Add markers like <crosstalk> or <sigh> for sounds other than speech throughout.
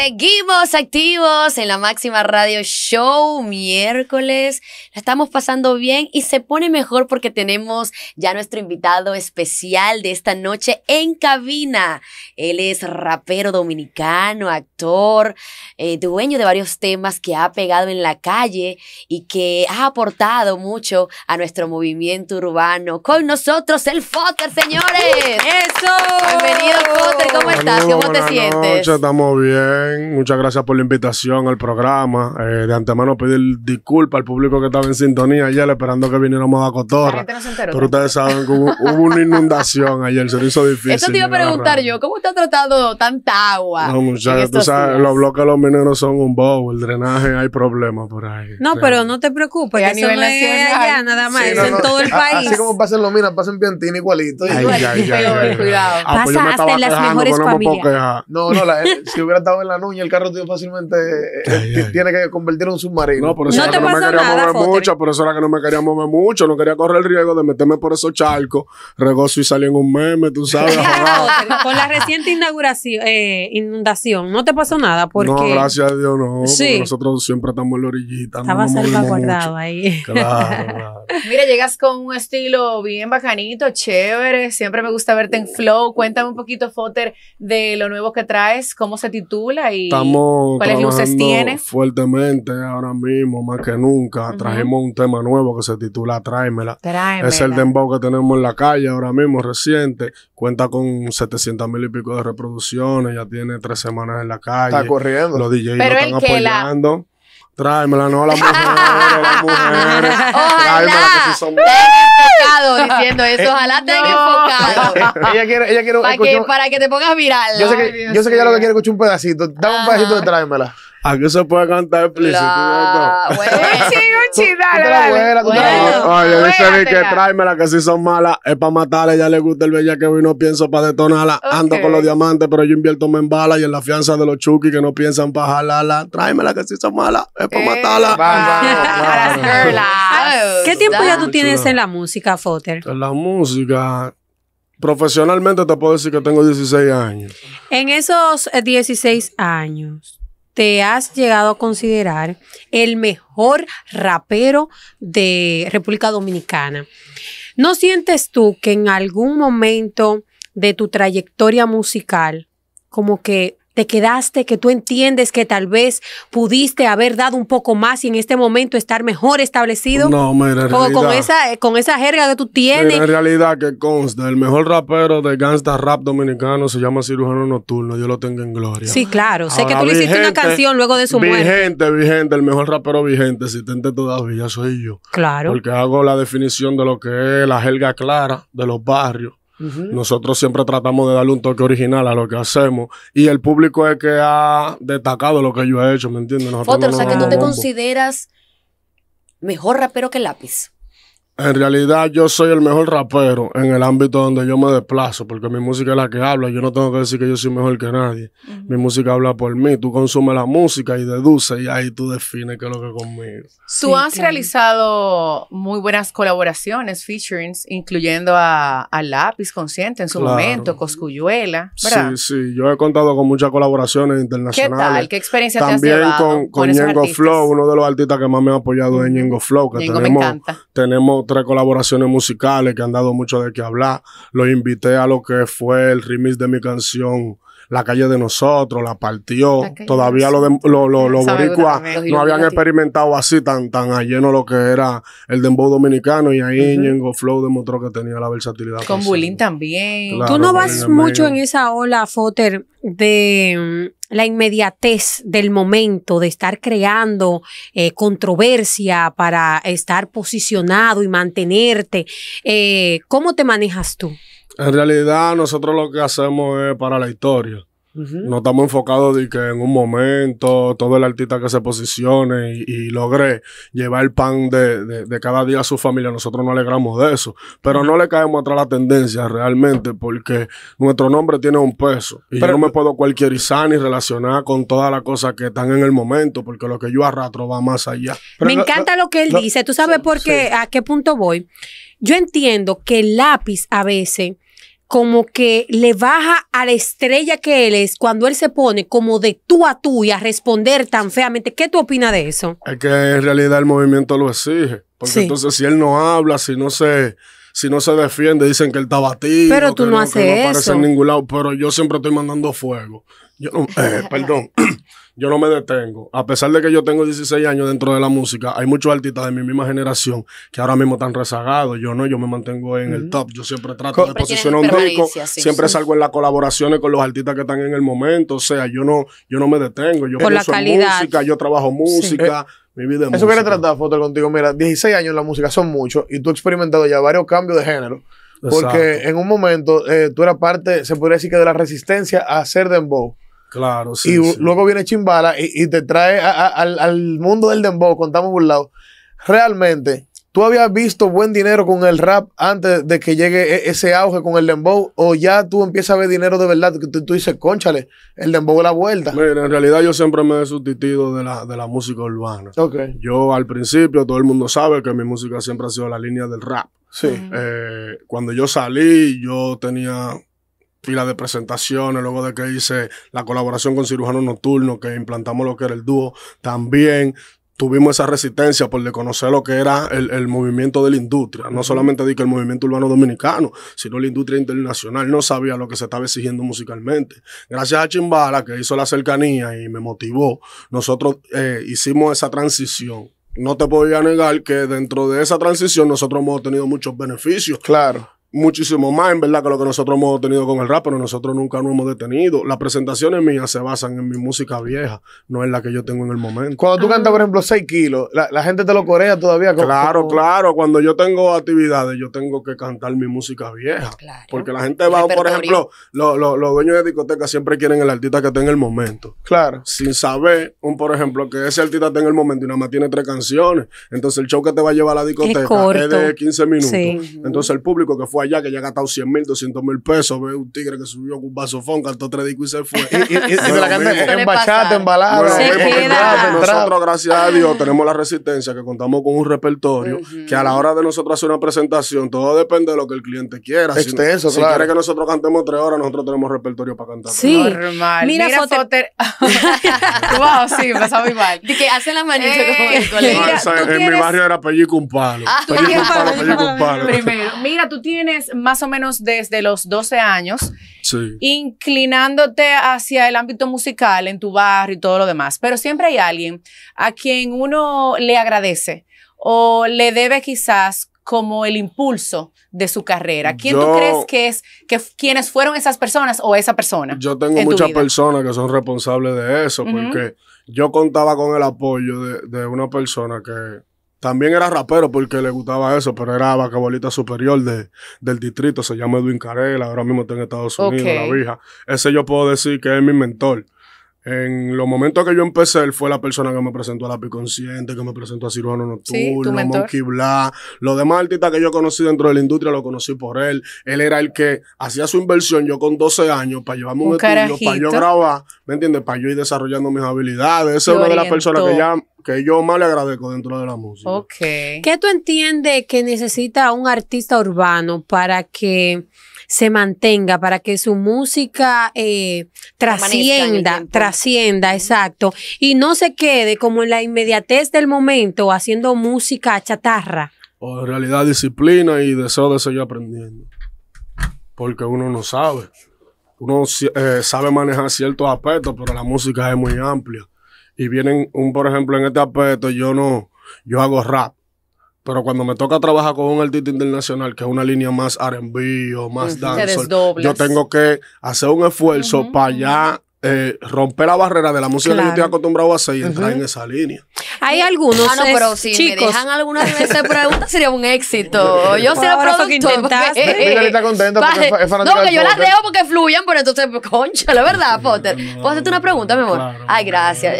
Seguimos activos en la Máxima Radio Show miércoles. La estamos pasando bien y se pone mejor porque tenemos ya nuestro invitado especial de esta noche en cabina. Él es rapero dominicano, actor, eh, dueño de varios temas que ha pegado en la calle y que ha aportado mucho a nuestro movimiento urbano. Con nosotros el Fotter, señores. Eso. Bienvenido ¿cómo estás? ¿Cómo te sientes? Noche, estamos bien. Muchas gracias por la invitación al programa. Eh, de antemano pedir disculpas al público que estaba en sintonía ayer esperando que viniéramos a Cotorra. No pero ustedes saben que hubo, una inundación ayer, se hizo difícil. Eso te iba a preguntar yo, ¿cómo está tratado tanta agua? No, muchachos, tú sabes, los bloques los mineros son un bobo, el drenaje hay problemas por ahí. No, pero no te preocupes, que a nivel nacional allá, nada más, en todo el país. Así como pasa los minas pasa en Piantina igualito. Ay, Ya, ya, Cuidado. Ah, en pues las mejores familias. No, no, eh, si hubiera estado en la no el carro tío fácilmente eh, eh, tiene que convertir en un submarino. No, por eso te no me mucho, por eso era que no me quería mover mucho, no quería correr el riesgo de meterme por esos charcos, regozo y salí en un meme, tú sabes. Con la reciente inauguración, eh, inundación, no te pasó nada porque... No, gracias a Dios no, nosotros siempre estamos en la orillita. Estaba salvaguardado ahí. Claro, claro. <laughs> Mira, llegas con un estilo bien bacanito, chévere, siempre me gusta verte en flow. Cuéntame un poquito, fotter de lo nuevo que traes, cómo se titula y Estamos Fuertemente ahora mismo, más que nunca. Trajimos un tema nuevo que se titula Tráemela. Es el dembow que tenemos en la calle ahora mismo, reciente. Cuenta con 700 mil y pico de reproducciones, ya tiene tres semanas en la calle. Está corriendo. Los DJs lo están apoyando. Tráemela, no a las mujeres, las <laughs> mujeres. Ojalá que si son... enfocado diciendo eso. Eh, ojalá te enfocado. Eh, eh, ella quiere, ella quiere que, Para que te pongas viral. Yo sé que, yo sé que ella lo que quiere escuchar un pedacito. Dame un pedacito de tráemela. Aquí se pueda cantar explícito. Ah, bueno, <laughs> sí. Oye, dice que tráemela, que si son malas, es para matarla, ya le gusta el que hoy no pienso para detonarla. Ando con los diamantes, pero yo invierto en balas y en la fianza de los chuki que no piensan para jalarla. Tráemela, que si son malas, es para matarla. ¿Qué tiempo ya tú tienes en la música, Foter? En la música, profesionalmente te puedo decir que tengo 16 años. En esos 16 eh, años, te has llegado a considerar el mejor rapero de República Dominicana. ¿No sientes tú que en algún momento de tu trayectoria musical como que te quedaste, que tú entiendes que tal vez pudiste haber dado un poco más y en este momento estar mejor establecido? No, mira, con esa, eh, con esa jerga que tú tienes. en realidad que consta, el mejor rapero de gangsta rap dominicano se llama Cirujano Nocturno, yo lo tengo en gloria. Sí, claro, sé que tú le hiciste una canción luego de su muerte. Vigente, vigente, el mejor rapero vigente, existente todavía soy yo. Claro. Porque hago la definición de lo que es la jerga clara de los barrios nosotros siempre tratamos de darle un toque original a lo que hacemos y el público es que ha destacado lo que yo he hecho, ¿me entiendes? Foto, o sea, que tú te consideras mejor rapero que lápiz. En realidad yo soy el mejor rapero en el ámbito donde yo me desplazo, porque mi música es la que habla, yo no tengo que decir que yo soy mejor que nadie. Mi música habla por mí, tú consumes la música y deduces y ahí tú defines qué es lo que conmigo. tú has realizado muy buenas colaboraciones, featurings, incluyendo a, a Lápiz Consciente en su momento, Coscuyuela, ¿verdad? Sí, sí, yo he contado con muchas colaboraciones internacionales. ¿Qué tal? ¿Qué experiencia También te has con, con, Flow, uno de los artistas que más me ha apoyado es Ñengo Flow, que Ñengo tenemos, me encanta tres colaboraciones musicales que han dado mucho de qué hablar. Los invité a lo que fue el remix de mi canción la calle de nosotros, la partió. Todavía los lo, lo, lo boricuas no habían experimentado así tan, tan a lleno lo que era el dembow dominicano y ahí uh Flow demostró que tenía la versatilidad. Con Bulín también. Tú no vas mucho en esa ola, Foter, de mm, la inmediatez del momento, de estar creando eh, controversia para estar posicionado y mantenerte. Eh, ¿Cómo te manejas tú? En realidad, nosotros lo que hacemos es para la historia. No estamos enfocados de que en un momento todo el artista que se posicione y, logre llevar el pan de, cada día a su familia, nosotros no alegramos de eso, pero no le caemos atrás la tendencia realmente porque nuestro nombre tiene un peso y pero, yo no me puedo cualquierizar ni relacionar con todas las cosas que están en el momento porque lo que yo arrastro va más allá. me encanta lo, que él dice, tú sabes por qué, a qué punto voy. Yo entiendo que el lápiz a veces como que le baja a la estrella que él es cuando él se pone como de tú a tú y a responder tan feamente. ¿Qué tú opinas de eso? Es que en realidad el movimiento lo exige. Porque entonces si él no habla, si no se, si no se defiende, dicen que él está batido. Pero tú no, haces eso. pero yo siempre estoy mandando fuego. Yo no, eh, <laughs> perdón, <clears throat> yo no me detengo. A pesar de que yo tengo 16 años dentro de la música, hay muchos artistas de mi misma generación que ahora mismo están rezagados. Yo no, yo me mantengo en el top. Yo siempre trato de posicionar un disco. siempre salgo en las colaboraciones con los artistas que están en el momento. O sea, yo no, yo no me detengo. Yo Por la música, yo trabajo música. Eh, mi vida es Eso quiere tratar, Foto, contigo. Mira, 16 años en la música son muchos y tú has experimentado ya varios cambios de género. Porque en un momento eh, tú eras parte, se podría decir que de la resistencia a ser dembow. Claro, sí. Y luego viene Chimbala y, te trae al, mundo del dembow, contamos un lado. Realmente, ¿tú habías visto buen dinero con el rap antes de que llegue e, ese auge con el dembow? ¿O ya tú empiezas a ver dinero de verdad? Que tú, dices, conchale, el dembow es la vuelta. Mira, en realidad yo siempre me he sustituido de la, música urbana. Yo al principio, todo el mundo sabe que mi música siempre ha sido la línea del rap. Sí. Eh, cuando yo salí, yo tenía fila de presentaciones, luego de que hice la colaboración con Cirujano Nocturno, que implantamos lo que era el dúo, también tuvimos esa resistencia por conocer lo que era el, movimiento de la industria. No solamente di el movimiento urbano dominicano, sino la industria internacional no sabía lo que se estaba exigiendo musicalmente. Gracias a Chimbala, que hizo la cercanía y me motivó, nosotros eh, hicimos esa transición. No te podía negar que dentro de esa transición nosotros hemos tenido muchos beneficios. Claro muchísimo más, en verdad, que lo que nosotros hemos tenido con el rap, pero nosotros nunca nos hemos detenido. Las presentaciones mías se basan en mi música vieja, no en la que yo tengo en el momento. Cuando tú cantas, por ejemplo, 6 kilos, la, gente te lo corea todavía. claro, claro. Cuando yo tengo actividades, yo tengo que cantar mi música vieja. Porque la gente va, por ejemplo, los, dueños de discotecas siempre quieren el artista que tenga el momento. Claro. Sin saber, un por ejemplo, que ese artista tenga el momento y nada más tiene tres canciones. Entonces el show que te va a llevar a la discoteca es, de 15 minutos. Entonces el público que fue allá, que ya ha gastado 100 mil, 200 mil pesos, ve un tigre que subió con un vasofón, cantó tres discos y se fue. <laughs> y, la en bachata, en balada. nosotros, gracias a Dios, tenemos la resistencia, que contamos con un repertorio, que a la hora de nosotros hacer una presentación, todo depende de lo que el cliente quiera. si, quiere que nosotros cantemos tres horas, nosotros tenemos repertorio para cantar. normal. Mira, Mira <laughs> wow, sí, pasó muy mal. De que hace la manita eh, en, mi barrio era pellico un palo. Ah. pellico un palo, <laughs> pellico un palo. Primero, mira, tú tienes más o menos desde los 12 años, inclinándote hacia el ámbito musical en tu barrio y todo lo demás, pero siempre hay alguien a quien uno le agradece o le debe quizás como el impulso de su carrera. ¿Quién tú crees que es, que quiénes fueron esas personas o esa persona? Yo tengo muchas personas que son responsables de eso, porque yo contaba con el apoyo de una persona que también era rapero porque le gustaba eso, pero era vacabolita superior del distrito. Se llama Edwin carella ahora mismo está en Estados Unidos, la vieja. Ese yo puedo decir que es mi mentor. En los momentos que yo empecé, él fue la persona que me presentó a La Piconsciente, que me presentó a Cirujano Nocturno, a Monkey Blah. Los demás artistas que yo conocí dentro de la industria lo conocí por él. Él era el que hacía su inversión yo con 12 años para llevarme un, estudio, para yo grabar, ¿me entiendes? Para yo ir desarrollando mis habilidades. Esa es una de las personas que ya que yo más le agradezco dentro de la música. Ok. ¿Qué tú entiendes que necesita un artista urbano para que se mantenga, para que su música eh, trascienda, trascienda, exacto, y no se quede como en la inmediatez del momento haciendo música chatarra. O en realidad disciplina y deseo de seguir aprendiendo, porque uno no sabe. Uno eh, sabe manejar ciertos aspectos, pero la música es muy amplia. Y vienen, un, por ejemplo, en este aspecto yo no, yo hago rap pero cuando me toca trabajar con un artista internacional, que es una línea más R&B o más yo tengo que hacer un esfuerzo para allá eh, romper la barrera de la música que yo estoy acostumbrado a hacer y entrar en esa línea. Hay algunos. Ah, no, pero si chicos. me dejan alguna de esas preguntas sería un éxito. <laughs> yo sería productor. <laughs> está No, que yo las dejo porque fluyan, pero entonces, pues, concha, la verdad, Potter. ¿Puedo hacerte una pregunta, mi amor? Ay, gracias.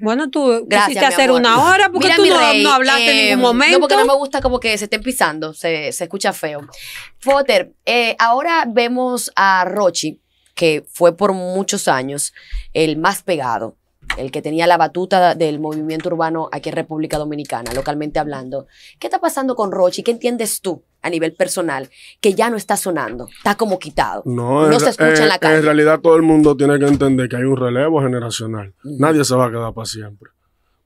bueno, tú quisiste hacer una hora porque tú no, hablaste en ningún momento. Em, no, porque no me gusta como que se estén pisando, se, se escucha feo. Potter, eh, ahora vemos a Rochi que fue por muchos años el más pegado, el que tenía la batuta del movimiento urbano aquí en República Dominicana, localmente hablando. ¿Qué está pasando con Rochi? ¿Qué entiendes tú a nivel personal que ya no está sonando? Está como quitado. No, se escucha en, eh, la calle. En realidad todo el mundo tiene que entender que hay un relevo generacional. Nadie se va a quedar para siempre.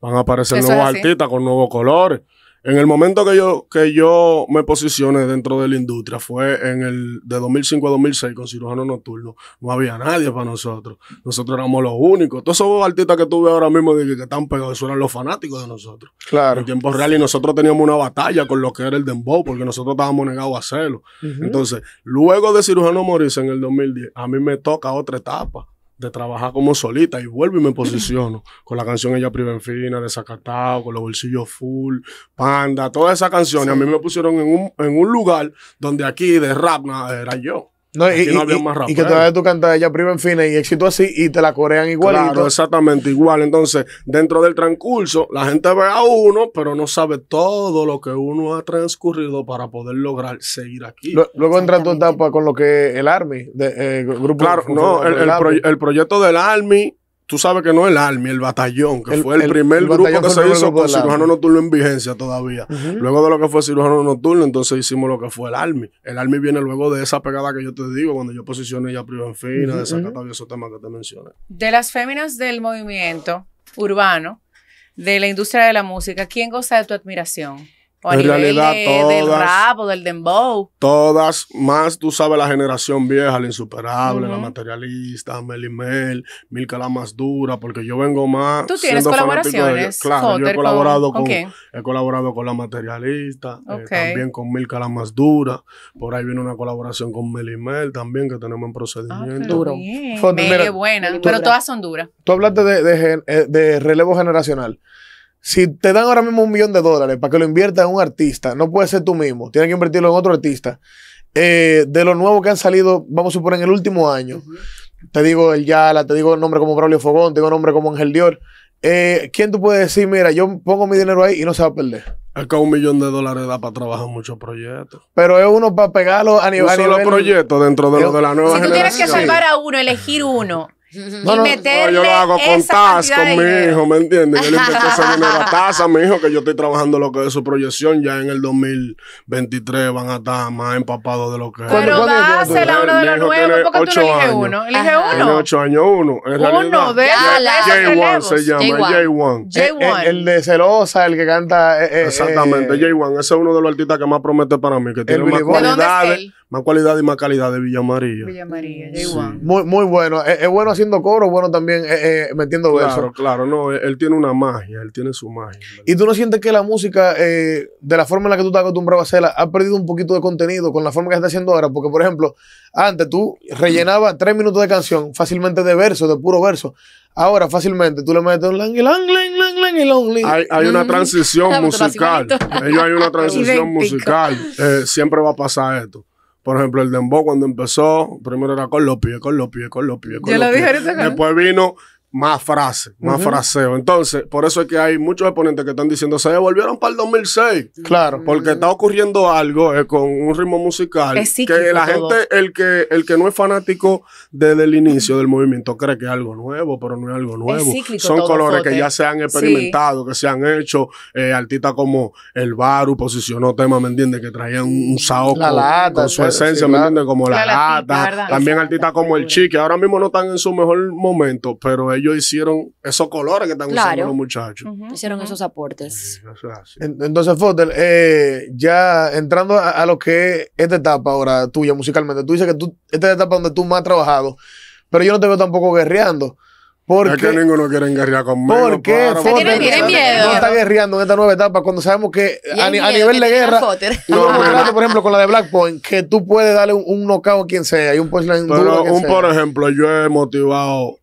Van a aparecer nuevos artistas con nuevos colores. En el momento que yo, que yo me posicioné dentro de la industria fue en el de 2005 a 2006 con cirujano nocturno. No había nadie para nosotros. Nosotros éramos los únicos. Todos esos artistas que tuve ahora mismo que, están pegados eran los fanáticos de nosotros. Claro. En tiempo real y nosotros teníamos una batalla con lo que era el dembow porque nosotros estábamos negados a hacerlo. Entonces, luego de cirujano morirse en el 2010, a mí me toca otra etapa de trabajar como solita y vuelvo y me posiciono <laughs> con la canción Ella fina Desacatado, con los bolsillos full, Panda, todas esas canciones a mí me pusieron en un, en un lugar donde aquí de rap era yo. No, y, que todavía tú cantas ella prima en fin y éxito así y te la corean igual. Claro, exactamente igual. Entonces, dentro del transcurso, la gente ve a uno, pero no sabe todo lo que uno ha transcurrido para poder lograr seguir aquí. luego entra tu etapa con lo que el Army, de, eh, grupo. Claro, no, el, el proyecto del Army tú sabes que no el Army, el batallón, que fue el, primer grupo que se hizo con cirujano nocturno en vigencia todavía. Luego de lo que fue cirujano nocturno, entonces hicimos lo que fue el Army. El Army viene luego de esa pegada que yo te digo, cuando yo posicioné ya en de y esos temas que te mencioné. De las féminas del movimiento urbano, de la industria de la música, ¿quién goza de tu admiración? en realidad, todas, del rap del dembow. Todas, más tú sabes la generación vieja, la insuperable, la materialista, Mel y Mel, Milka la más dura, porque yo vengo más. Tú tienes colaboraciones. claro, yo he colaborado con, he colaborado con la materialista, eh, también con Milka la más dura. Por ahí viene una colaboración con Mel y Mel también que tenemos en procedimiento. Ah, duro. buena, pero todas son duras. Tú hablaste de, de eh, relevo generacional. Si te dan ahora mismo un millón de dólares para que lo inviertas en un artista, no puede ser tú mismo, tienes que invertirlo en otro artista. Eh, de los nuevos que han salido, vamos a suponer en el último año, te digo el Yala, te digo el nombre como Braulio Fogón, te digo nombre como Ángel Dior. Eh, ¿Quién tú puedes decir, mira, yo pongo mi dinero ahí y no se va a perder? Acá un millón de dólares da para trabajar muchos proyectos. Pero es uno para pegarlo a nivel. dentro de lo de la nueva generación. Si tú tienes que salvar a uno, elegir uno, no, yo lo hago con Taz, con mi hijo, ¿me entiendes? Yo le inventé ese <laughs> dinero a taza, mi hijo, que yo estoy trabajando lo que es su proyección. Ya en el 2023 van a estar más empapados de lo que Pero es. Pero ser uno de los nuevos, porque tú no eliges uno. Elige uno. Tiene ocho años uno. En uno de J1 se llama, J1. J1. Eh, eh, el, de Celosa, el que canta. Eh, Exactamente, J1. Ese es uno de los artistas que más promete para mí, que tiene más cualidades más cualidad y más calidad de Villa María. Villa María, ya igual. Muy, muy bueno. Es, bueno haciendo coro, bueno también eh, eh, metiendo versos. Claro, claro, no, él, tiene una magia, él tiene su magia. ¿Y tú no sientes que la música, eh, de la forma en la que tú estás acostumbrado a hacerla, ha perdido un poquito de contenido con la forma que está haciendo ahora? Porque, por ejemplo, antes tú rellenabas tres minutos de canción fácilmente de verso, de puro verso. Ahora fácilmente tú le metes un lang, lang, lang, lang, lang, mm. <laughs> Hay, una transición musical. hay una transición musical. siempre va a pasar esto. Por ejemplo, el dembow cuando empezó, primero era con los pies, con los pies, con los pies. Con lo dije Después vino más frase, más fraseo. Entonces, por eso es que hay muchos exponentes que están diciendo, se devolvieron para el 2006. Claro. Porque está ocurriendo algo eh, con un ritmo musical que la gente, el que, el que no es fanático desde el inicio del movimiento, cree que es algo nuevo, pero no es algo nuevo. Son colores que ya se han experimentado, que se han hecho. Eh, artistas como El Baru posicionó temas, ¿me entiendes? Que traían un saoco con su esencia, ¿me entiendes? Como La, la Lata. También artistas como El Chi, ahora mismo no están en su mejor momento, pero ellos hicieron esos colores que están usando los muchachos. Hicieron esos aportes. Entonces, Fotel, eh, ya entrando a, lo que es esta etapa ahora tuya musicalmente, tú dices que tú, esta es la etapa donde tú más has trabajado, pero yo no te veo tampoco guerreando. Porque, es que ninguno quiere guerrear conmigo. Porque No está guerreando en esta nueva etapa cuando sabemos que a, nivel de guerra. por ejemplo, con la de Black Point, que tú puedes darle un, nocao a quien sea y un punchline por ejemplo, yo he motivado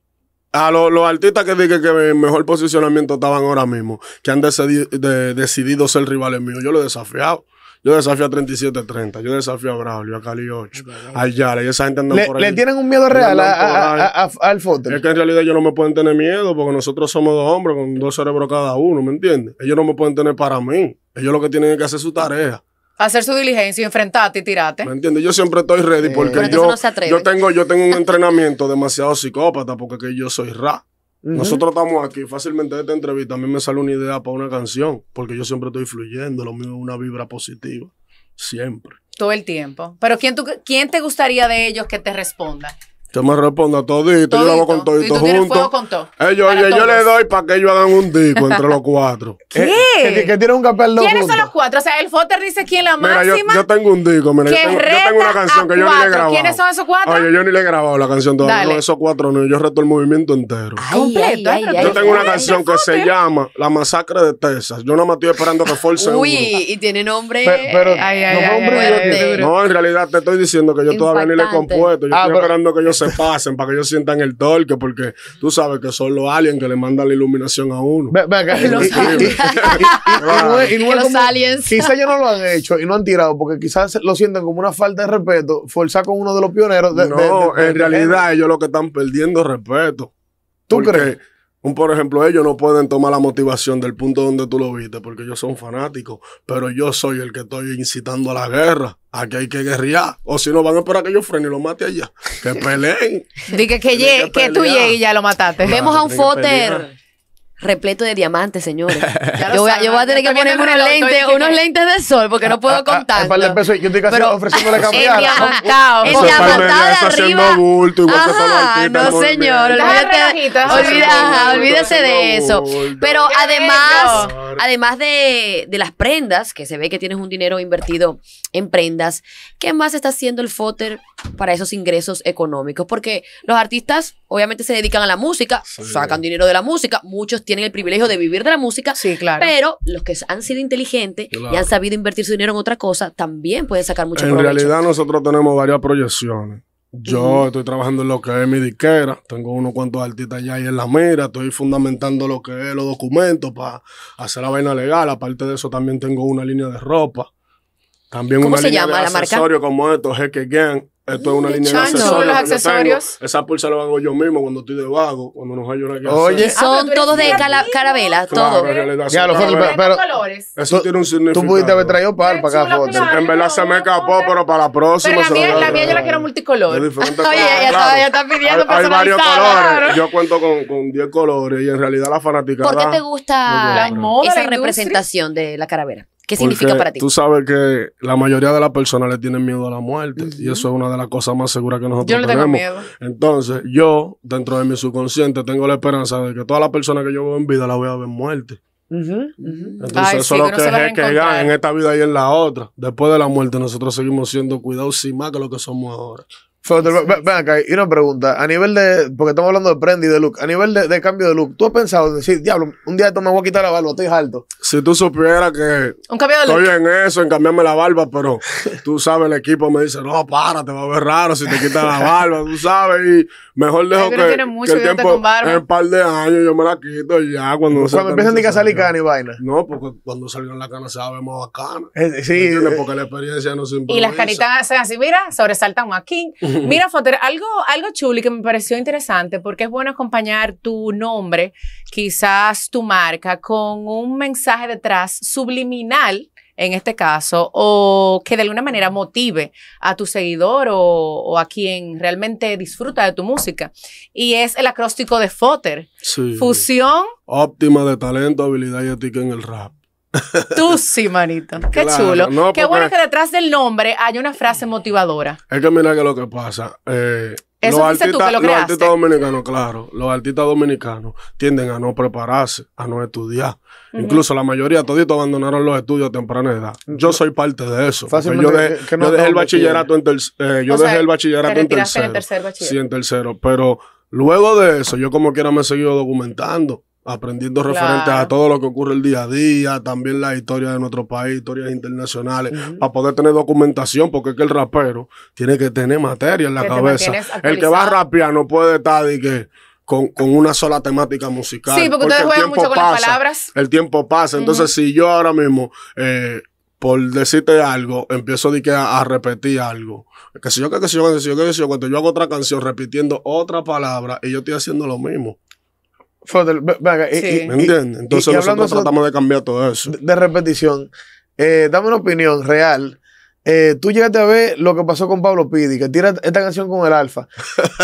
a los, artistas que dije que en mejor posicionamiento estaban ahora mismo, que han decidido, ser rivales míos, yo lo he desafiado. Yo desafío a 37-30, yo desafío a Braulio, a Cali 8, a Yale, y esa gente por ahí. ¿Le tienen un miedo real a, al foto? Es que en realidad ellos no me pueden tener miedo porque nosotros somos dos hombres con dos cerebros cada uno, ¿me entiendes? Ellos no me pueden tener para mí. Ellos lo que tienen es que hacer su tarea hacer su diligencia enfrentarte y tirarte. ¿Me entiendes? Yo siempre estoy ready porque yo, yo, tengo, yo tengo un entrenamiento demasiado psicópata porque yo soy ra. Nosotros estamos aquí, fácilmente de esta entrevista a mí me sale una idea para una canción, porque yo siempre estoy fluyendo, lo mío es una vibra positiva, siempre. Todo el tiempo. Pero ¿quién, tú, quién te gustaría de ellos que te responda? Yo me respondo todito, yo lo hago con todito junto. Ellos, oye, eh, yo le doy para que ellos hagan un disco entre los <laughs> cuatro. ¿Qué? Eh, tiene un ¿Quiénes son los cuatro? O sea, el Foster dice quién la máxima. Yo, tengo un disco, mira, yo tengo, una canción que yo ni le he grabado. ¿Quiénes son esos cuatro? Oye, yo ni le he grabado la canción todavía. esos cuatro no, yo reto el movimiento entero. Completo. yo tengo una canción que se llama La Masacre de Texas. Yo no me estoy esperando que force Uy, y tiene nombre. Pero, no, en realidad te estoy diciendo que yo todavía ni le he compuesto. Yo ah, estoy esperando que yo pasen, para que ellos sientan el torque, porque tú sabes que son los aliens que le mandan la iluminación a uno. Y los aliens. <laughs> <laughs> Quizás ellos no lo han hecho y no han tirado, porque quizás lo sienten como una falta de respeto, forzar con uno de los pioneros. no, en realidad ellos lo que están perdiendo respeto. ¿Tú crees? Un, por ejemplo, ellos no pueden tomar la motivación del punto donde tú lo viste, porque ellos son fanáticos, pero yo soy el que estoy incitando a la guerra. Aquí hay que guerrear. O si no, van a esperar que yo frene y lo mate allá. Que <laughs> peleen. Dije que, que, tú llegues y ya lo mataste. Vemos a un fóter repleto de diamantes, señores. <laughs> Yo voy, a, tener que ponerme unos lentes, unos lentes de sol porque no ah, puedo ah, ah, contar. Yo estoy casi ofreciéndole <laughs> cambiar. El diamantado <laughs> de arriba. Bulto, no, señor. olvídese de eso. Pero además, además de, de las prendas, que se ve que tienes un dinero invertido en prendas, ¿qué más está haciendo el fóter para esos ingresos económicos. Porque los artistas obviamente se dedican a la música, sacan dinero de la música, muchos tienen el privilegio de vivir de la música, sí, claro. pero los que han sido inteligentes y han sabido invertir su dinero en otra cosa, también pueden sacar mucho en provecho. En realidad nosotros tenemos varias proyecciones. Yo estoy trabajando en lo que es mi disquera, tengo unos cuantos artistas ya ahí en la mira, estoy fundamentando lo que es los documentos para hacer la vaina legal, aparte de eso también tengo una línea de ropa. También ¿Cómo una se de la como esto, Jeque esto es una línea de accesorios. Son los accesorios. Esa pulsa la hago yo mismo cuando estoy de vago, cuando no hay una que Oye, ah, son todos de cala, carabela, claro, todo. pero, eso tiene un significado. Tú pudiste haber traído par para acá, foto. en verdad se me escapó, pero para la próxima. Pero la, mía, la mía yo la quiero multicolor. <laughs> Oye, ya, está, pidiendo hay, hay varios colores. Yo cuento con 10 colores y en realidad la fanaticada. ¿Por qué te gusta esa representación de la carabela? ¿Qué significa para ti? Tú sabes que la mayoría de las personas le tienen miedo a la muerte y eso es una de las cosas más seguras que nosotros yo no tenemos. miedo. Entonces, yo, dentro de mi subconsciente, tengo la esperanza de que todas las personas que yo veo en vida las voy a ver muertas. Entonces, eso es lo que es que en esta vida y en la otra. Después de la muerte, nosotros seguimos siendo cuidados y más que lo que somos ahora. Pero ven acá, y una pregunta. A nivel de. Porque estamos hablando de prendi y de look. A nivel de, cambio de look, ¿tú has pensado en decir, diablo, un día esto me voy a quitar la barba, estoy alto? Si tú supieras que. Estoy en eso, en cambiarme la barba, pero <laughs> tú sabes, el equipo me dice, no, para, te va a ver raro si te quitas la barba, tú sabes. Y mejor dejo que. mucho, el tiempo, en un par de años yo me la quito y ya. Cuando, no cuando empiezan a salir cana y vaina. No, porque cuando salieron la cana se va a ver más bacana. Eh, sí. Eh, porque la experiencia no se improvisa. Y las canitas hacen así, mira, sobresaltan aquí. Mira, Foter, algo, algo chulo que me pareció interesante, porque es bueno acompañar tu nombre, quizás tu marca, con un mensaje detrás subliminal en este caso, o que de alguna manera motive a tu seguidor o, a quien realmente disfruta de tu música. Y es el acróstico de Fotter. Sí. Fusión. Óptima de talento, habilidad y ética en el rap. <laughs> Tú sí, manito. Qué chulo. Qué bueno que detrás del nombre hay una frase motivadora. Es que mira que lo que pasa. Eh, Eso los, artistas, que lo los artistas dominicanos, claro, los artistas dominicanos tienden a no prepararse, a no estudiar. Incluso la mayoría, toditos abandonaron los estudios a temprana edad. Yo soy parte de eso. yo, dejé, el bachillerato en, tercero. Eh, yo dejé el bachillerato en tercero. tercer Sí, en tercero. Pero luego de eso, yo como quiera me he seguido documentando aprendiendo referentes a todo lo que ocurre el día a día, también la historia de nuestro país, historias internacionales, para poder tener documentación, porque es que el rapero tiene que tener materia en la cabeza. El que va a rapear no puede estar de que... Con, con, una sola temática musical. Sí, porque, ustedes juegan mucho con las palabras. El tiempo pasa. Entonces, si yo ahora mismo, eh, por decirte algo, empiezo de que a, repetir algo, que si yo, que si yo, que que si yo, cuando yo hago otra canción repitiendo otra palabra y yo estoy haciendo lo mismo. Entonces nosotros tratamos de cambiar todo eso. De, repetición. Eh, dame una opinión real. Eh, tú llegaste a ver lo que pasó con Pablo Pidi, que tira esta canción con el Alfa.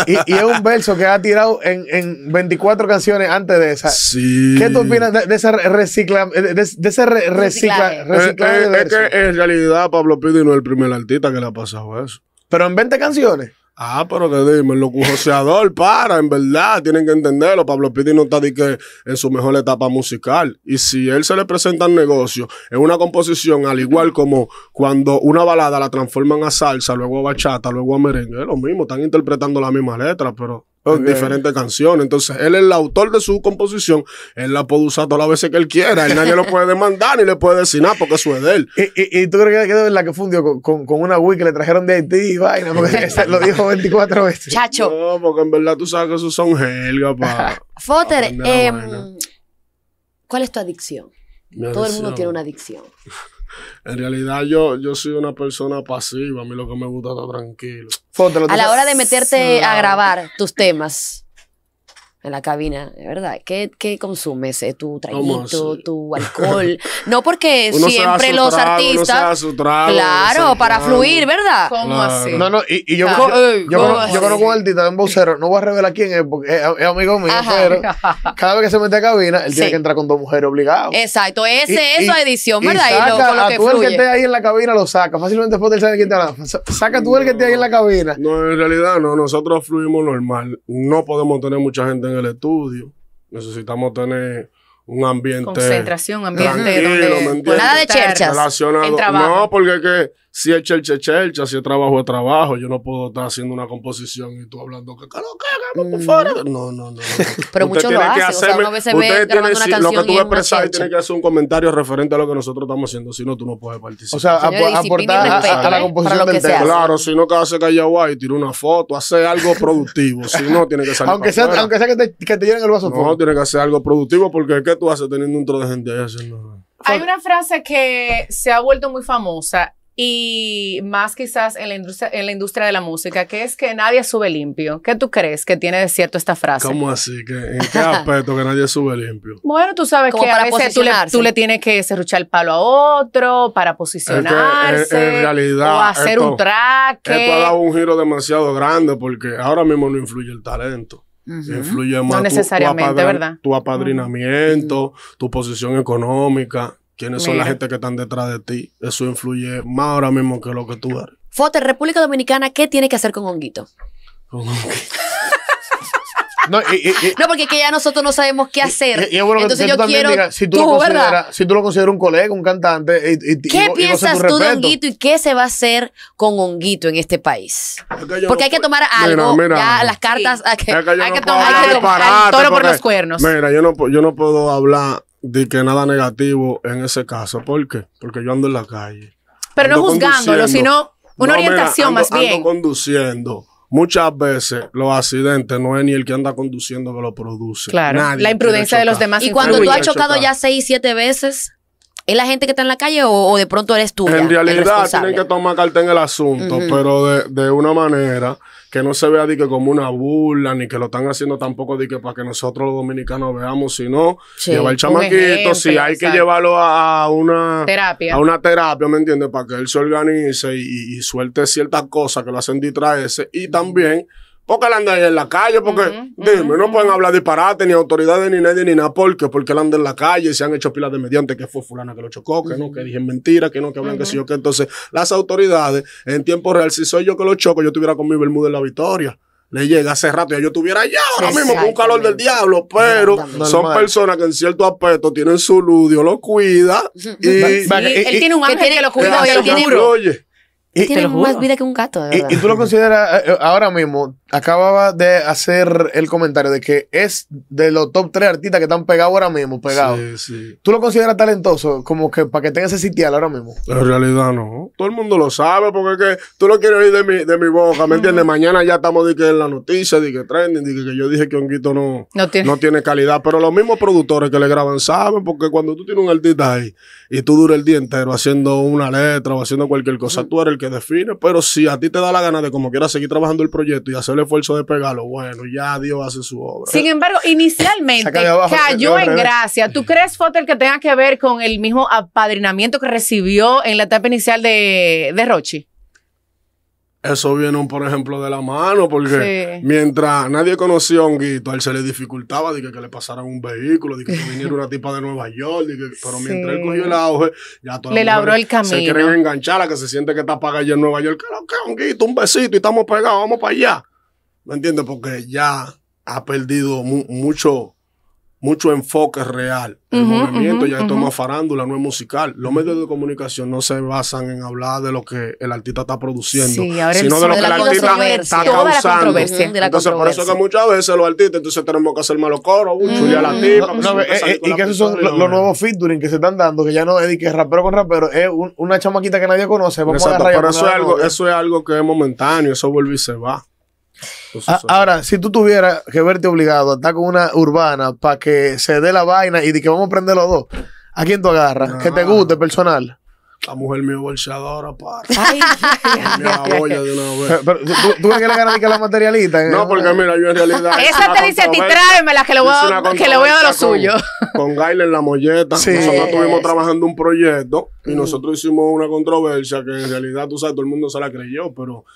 y, es un <laughs> verso que ha tirado en, 24 canciones antes de esa. Sí. ¿Qué tú opinas de, esa recicla, de, ese recicla, es que en realidad Pablo Pidi no es el primer artista que le ha pasado eso. Pero en 20 canciones. Ah, pero que dime, el locujoseador <laughs> para, en verdad, tienen que entenderlo. Pablo Pitti no está que en su mejor etapa musical. Y si él se le presenta al negocio en una composición, al igual como cuando una balada la transforman a salsa, luego a bachata, luego a merengue, es lo mismo, están interpretando la misma letra, pero diferentes canciones. Entonces, él es el autor de su composición, él la puede usar todas las veces que él quiera, y nadie lo puede demandar ni le puede decir nada porque eso es de él. <laughs> ¿Y, tú crees que, que la que fundió con, con, una Wii que le trajeron de Haití y vaina? Porque <laughs> lo dijo 24 veces. Chacho. No, porque en verdad tú sabes que esos son helga para... <laughs> Foter, em, ¿cuál es tu adicción? Todo el mundo tiene una adicción. En realidad yo, yo soy una persona pasiva, a mí lo que me gusta es estar tranquilo. a la hora de meterte a grabar tus temas, en la cabina, de verdad. ¿Qué, qué consumes? ¿Tu traguito, tu alcohol? No porque <laughs> siempre los artistas... Uno trago, claro, para fluir, ¿verdad? ¿Cómo así? No, no, y, yo, yo, conozco, yo, un artista, un vocero, no voy a revelar quién es porque es, amigo mío, pero <laughs> cada vez que se mete a cabina, él tiene que entrar con dos mujeres obligadas. Exacto, ese es su edición, ¿verdad? Y, lo, con lo a que tú el que esté ahí en la cabina lo saca, fácilmente después saber quién te Saca tú el que esté ahí en la cabina. No, en realidad no, nosotros fluimos normal, no podemos tener mucha gente en el estudio. Necesitamos tener un ambiente. Concentración, ambiente. Donde, ¿me nada de cherchas. No, porque que si es chelcha, chelcha, si es trabajo, es trabajo. Yo no puedo estar haciendo una composición y tú hablando que, que hagamos por mm. fuera. No, no, no. <laughs> Pero mucho lo hacen. O sea, uno ve usted tiene, lo que tú expresas tiene que hacer un comentario referente a lo que nosotros estamos haciendo. Si no, tú no puedes participar. O sea, aportar a, la ¿eh? composición del tema. Claro, si no, que hace guay y tira una foto, hace algo productivo. si no, tiene que salir aunque sea, Aunque sea que te, llenen el vaso No, tiene que hacer algo productivo porque ¿qué tú haces teniendo un tro de gente ahí haciendo? Hay una frase que se ha vuelto muy famosa y más quizás en la, industria, en la industria de la música, que es que nadie sube limpio. ¿Qué tú crees que tiene de cierto esta frase? ¿Cómo así? ¿Que, ¿En qué aspecto que nadie sube limpio? Bueno, tú sabes que a veces tú le, tú le, tienes que serruchar el palo a otro para posicionarse. Eh, en, realidad. O hacer un track Esto ha dado un giro demasiado grande porque ahora mismo no influye el talento. Influye más no necesariamente, ¿verdad? tu apadrinamiento, tu posición económica quiénes son la gente que están detrás de ti. Eso influye más ahora mismo que lo que tú eres. Fote, República Dominicana, ¿qué tiene que hacer con Honguito? Con Honguito. No, porque que ya nosotros no sabemos qué hacer. Entonces yo quiero, si tú, lo consideras, si tú lo consideras un colega, un cantante. ¿Qué piensas tú de Honguito y qué se va a hacer con Honguito en este país? porque hay que tomar algo, las cartas, hay que, hay que tomar, algo. toro por los cuernos. Mira, yo no, yo no puedo hablar de que nada negativo en ese caso. ¿Por qué? Porque yo ando en la calle. Pero no juzgándolo, sino una orientación más bien. Ando conduciendo. Muchas veces los accidentes no es ni el que anda conduciendo que lo produce. Claro. la imprudencia de los demás. Y cuando tú has chocado ya seis, siete veces, ¿es la gente que está en la calle o, de pronto eres tú? En realidad tienen que tomar carta en el asunto, pero de, de una manera que no se vea como una burla, ni que lo están haciendo tampoco para que nosotros los dominicanos veamos, sino llevar el chamaquito, si hay que llevarlo a, una terapia, a una terapia, ¿me entiendes? Para que él se organice y, y suelte ciertas cosas que lo hacen distraerse. Y también o que él anda en la calle? Porque, dime, no pueden hablar disparate, ni autoridades, ni nadie, ni nada. ¿Por Porque él anda en la calle y se han hecho pilas de mediante que fue fulana que lo chocó, que no, que dije mentira, que no, que hablan que sí yo, que entonces las autoridades en tiempo real, si soy yo que lo choco, yo estuviera con mi Bermuda de la victoria le llega hace rato, y yo estuviera allá ahora mismo con un calor del diablo, pero son personas que en cierto aspecto tienen su ludio, lo cuida. Y, él, tiene un ángel que, lo cuida, él tiene, tiene más vida que un gato, de verdad. Y, tú lo <laughs> consideras, eh, eh, ahora mismo, acababa de hacer el comentario de que es de los top tres artistas que están pegados ahora mismo, pegados. Sí, sí. ¿Tú lo consideras talentoso como que para que tenga ese sitial ahora mismo? En realidad no. Todo el mundo lo sabe porque es que tú lo quieres oír de mi, de mi boca, ¿me entiendes? Mañana ya estamos de que en la noticia, de que trending, de que yo dije que Honguito no, no, tiene. no tiene calidad. Pero los mismos productores que le graban saben porque cuando tú tienes un artista ahí y tú duras el día entero haciendo una letra o haciendo cualquier cosa, tú eres el que define, pero si a ti te da la gana de como quieras seguir trabajando el proyecto y hacer el esfuerzo de pegarlo, bueno, ya Dios hace su obra. Sin embargo, inicialmente cayó en gracia. ¿Tú crees, Fotel, que tenga que ver con el mismo apadrinamiento que recibió en la etapa inicial de, de Rochi? Eso viene, por ejemplo, de la mano, porque mientras nadie conocía a Honguito, a él se le dificultaba de que, le pasara un vehículo, de que viniera una tipa de Nueva York, pero mientras él cogió el auge, ya todo el camino. se quieren enganchar a que se siente que está paga en Nueva York. Claro que Honguito, un besito y estamos pegados, vamos para allá. ¿Me entiendes? Porque ya ha perdido mucho mucho enfoque real. El movimiento ya esto más toma farándula, no es musical. Los medios de comunicación no se basan en hablar de lo que el artista está produciendo, sino de lo que el artista está causando. Entonces, por eso que muchas veces los artistas, entonces tenemos que hacer malo coros, un uh, a mm. eh, eh, y que esos son los, nuevos featuring que se están dando, que ya no es que rapero con rapero, es una chamaquita que nadie conoce. pero eso algo, eso es algo que es momentáneo, eso vuelve y se va. Ah, ahora, si tú tuvieras que verte obligado a estar con una urbana para que se dé la vaina y de que vamos a prender los dos, ¿a quién tú agarras? ¿Qué Que te ah. guste personal. La mujer mía bolseadora, par. <laughs> Ay, mi olla de una vez. Pero, ¿tú, ves que le ganas que la materialista. ¿eh? No, porque mira, yo en realidad. Esa te dice a ti, la que le voy a, que voy a dar lo suyo. Con Gail en la molleta. Sí. Nosotros estuvimos trabajando un proyecto y mm. nosotros hicimos una controversia que en realidad, tú sabes, todo el mundo se la creyó, pero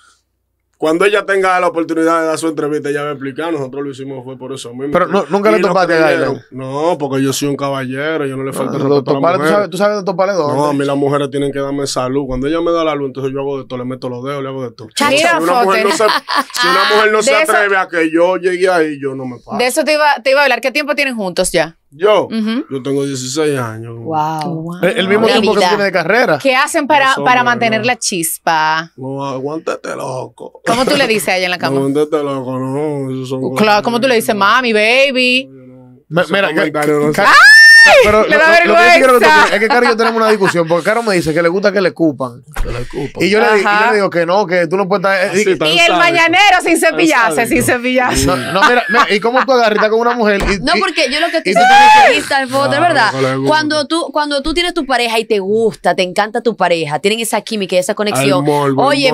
cuando ella tenga la oportunidad de dar su entrevista, ella va a explicar. Nosotros lo hicimos fue por eso mismo. Pero nunca le topaste a Gaila. No, porque yo soy un caballero, yo no le falta respeto a ¿Tú sabes, de toparle dos? No, a mí las mujeres tienen que darme salud. Cuando ella me da la luz, entonces yo hago de todo, le meto los dedos, le hago de todo. si, una mujer no se, si una mujer no se atreve a que yo llegue ahí, yo no me paro. De eso te iba a hablar. ¿Qué tiempo tienen juntos ya? Yo, yo tengo 16 años. Wow. El, mismo tiempo que tiene de carrera. ¿Qué hacen para, para mantener la chispa? No, aguántate loco. ¿Cómo tú le dices a en la cama? aguántate loco, no. Eso son claro, ¿cómo tú le dices, mami, baby? mira, mira pero es que Caro y yo tenemos una discusión, porque Caro me dice que le gusta que le cupan Y yo le, digo que no, que tú no puedes estar. Eh, ah, y, el mañanero sin cepillarse, sin cepillarse. No, mira, ¿y cómo tú agarritas con una mujer? Y, no, porque yo lo que estoy foto, es verdad. Cuando tú, cuando tú tienes tu pareja y te gusta, te encanta tu pareja, tienen esa química, esa conexión. Oye,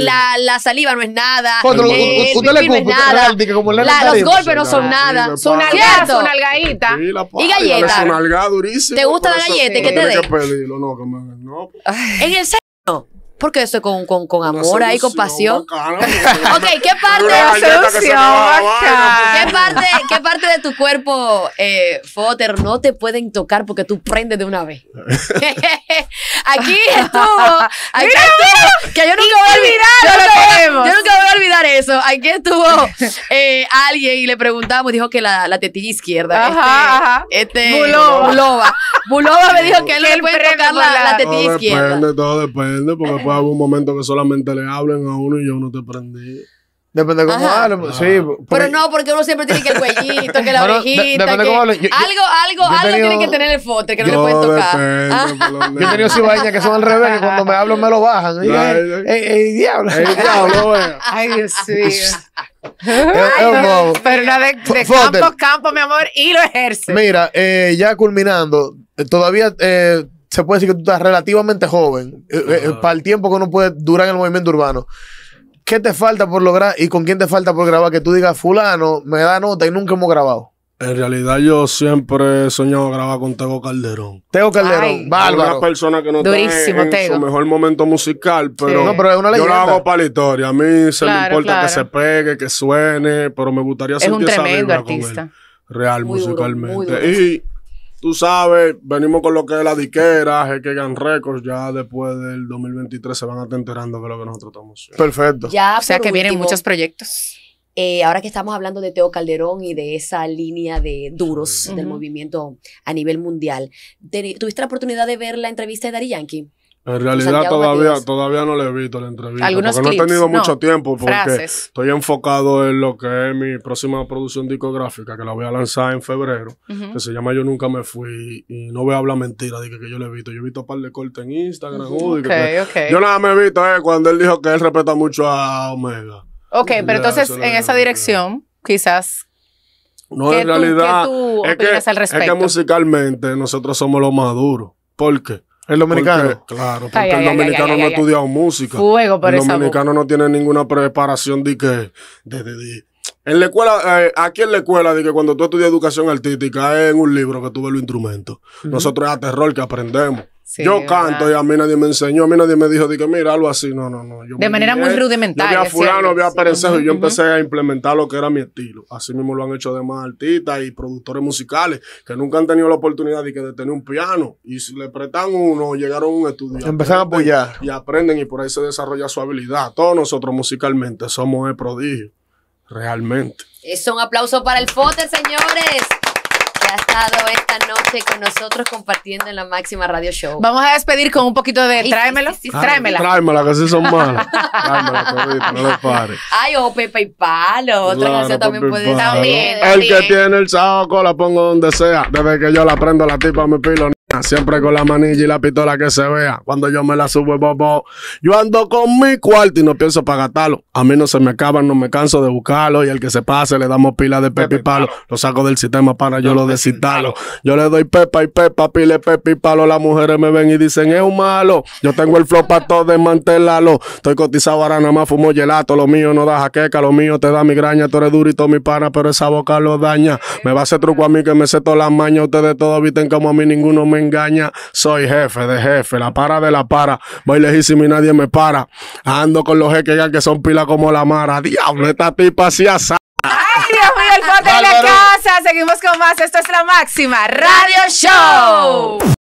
la, la, saliva no es nada. Cuando usted le escupa, como los golpes no son nada. Son algas, son Y galletas claro. su nalgada durísimo. ¿Te gusta la galleta? ¿Qué te dé? No, que me, no. En el sexo. Porque eso con, con, con amor ahí, con pasión. <laughs> ok, ¿qué parte, de ¿Qué, parte, ¿qué parte de tu cuerpo, eh, no te pueden tocar porque tú prendes de una vez? <laughs> <laughs> aquí estuvo, ¡Mira que yo nunca voy a olvidar, yo, yo nunca voy a olvidar eso. Aquí estuvo eh, alguien y le preguntamos, dijo que la, la tetilla izquierda, ajá, este, ajá. este Bulova. Bulova. me dijo que él no le puede tocar la, tetilla izquierda. depende, todo depende, porque Después un momento que solamente le hablen a uno y yo no te prendí. Depende de cómo hablen, pues, sí. Pues, pero pues, no, porque uno siempre tiene que el cuellito, que la orejita. algo, algo, algo tiene que tener el fote, que no le pueden tocar. Ah. <laughs> yo he tenido cibañas que son al revés, que <laughs> cuando me hablan me lo bajan. el diablo! el diablo! <laughs> ¡Ay, Dios mío! pero una de, de campo, campo, mi amor, y lo ejerce. Mira, eh, ya culminando, todavía eh, se puede decir que tú estás relativamente joven, eh, eh, para el tiempo que uno puede durar en el movimiento urbano. ¿Qué te falta por lograr y con quién te falta por grabar? Que tú digas, fulano, me da nota y nunca hemos grabado. En realidad yo siempre he soñado grabar con Tego Calderón. Tego Calderón, bárbaro. Una persona que no Durísimo, su mejor momento musical, pero, yo lo hago para la historia. A mí se me importa que se pegue, que suene, pero me gustaría es un artista. Real, musicalmente. Tú sabes, venimos con lo que es la diquera, que ganan récords, ya después del 2023 se van a estar enterando de lo que nosotros estamos Perfecto. Ya, o sea que vienen muchos proyectos. Eh, ahora que estamos hablando de Teo Calderón y de esa línea de duros del movimiento a nivel mundial, ¿tuviste la oportunidad de ver la entrevista de Dari Yankee? En realidad todavía, todavía no le he visto la entrevista. Algunos porque no he tenido mucho tiempo porque estoy enfocado en lo que es mi próxima producción discográfica que la voy a lanzar en febrero, que se llama Yo Nunca Me Fui y no voy a hablar mentira de que, yo le he visto. Yo he visto un par de cortes en Instagram. Yo nada me he visto eh, cuando él dijo que él respeta mucho a Omega. Ok, pero entonces en esa dirección quizás no, en realidad. Tú, es, al es que musicalmente nosotros somos los maduros duros. ¿Por qué? El dominicano. claro, porque el dominicano no ha estudiado música. el dominicano no tiene ninguna preparación de que. De, En eh, aquí en la escuela, de que cuando tú estudias educación artística es en un libro que tú ves los instrumentos. Nosotros es a terror que aprendemos yo canto y a mí nadie me enseñó, a mí nadie me dijo, de que mira, algo así. No, no, no. de manera muy rudimentaria. Yo a Fulano, vi y yo empecé a implementar lo que era mi estilo. Así mismo lo han hecho demás artistas y productores musicales que nunca han tenido la oportunidad de, que de tener un piano. Y si le prestan uno, llegaron a un estudio. a apoyar. Y aprenden y por ahí se desarrolla su habilidad. Todos nosotros musicalmente somos el prodigio, realmente. Es un aplauso para el FOTE, señores ha estado esta noche con nosotros compartiendo en la Máxima Radio Show. Vamos a despedir con un poquito de tráemelo. tráemela. Ah, tráemela, que si son malas. tráemela, no le pares. Ay, o oh, Pepe y Palo. Otra canción también puede También. El que tiene el saco la pongo donde sea. Desde que yo la prendo, la tipa me pilo. Siempre con la manilla y la pistola que se vea. Cuando yo me la subo, bobo. Yo ando con mi cuarto y no pienso para A mí no se me acaban, no me canso de buscarlo. Y el que se pase le damos pila de pepi palo. Lo saco del sistema para yo lo descitarlo. Yo le doy pepa y pepa, pile pepi palo. Las mujeres me ven y dicen, es un malo. Yo tengo el flow para todo desmantelarlo. Estoy cotizado ahora nada más, fumo gelato. Lo mío no da jaqueca, lo mío te da migraña. Tú eres durito, mi pana, pero esa boca lo daña. Me va a hacer truco a mí que me sé todas las mañas. Ustedes todos visten como a mí, ninguno me engaña, soy jefe de jefe, la para de la para, voy lejísimo y nadie me para. Ando con los jeques que son pilas como la mara. Diablo, esta tipa así asada. Ay, Dios mío, el de la casa. Seguimos con más. Esto es la máxima. Radio Show.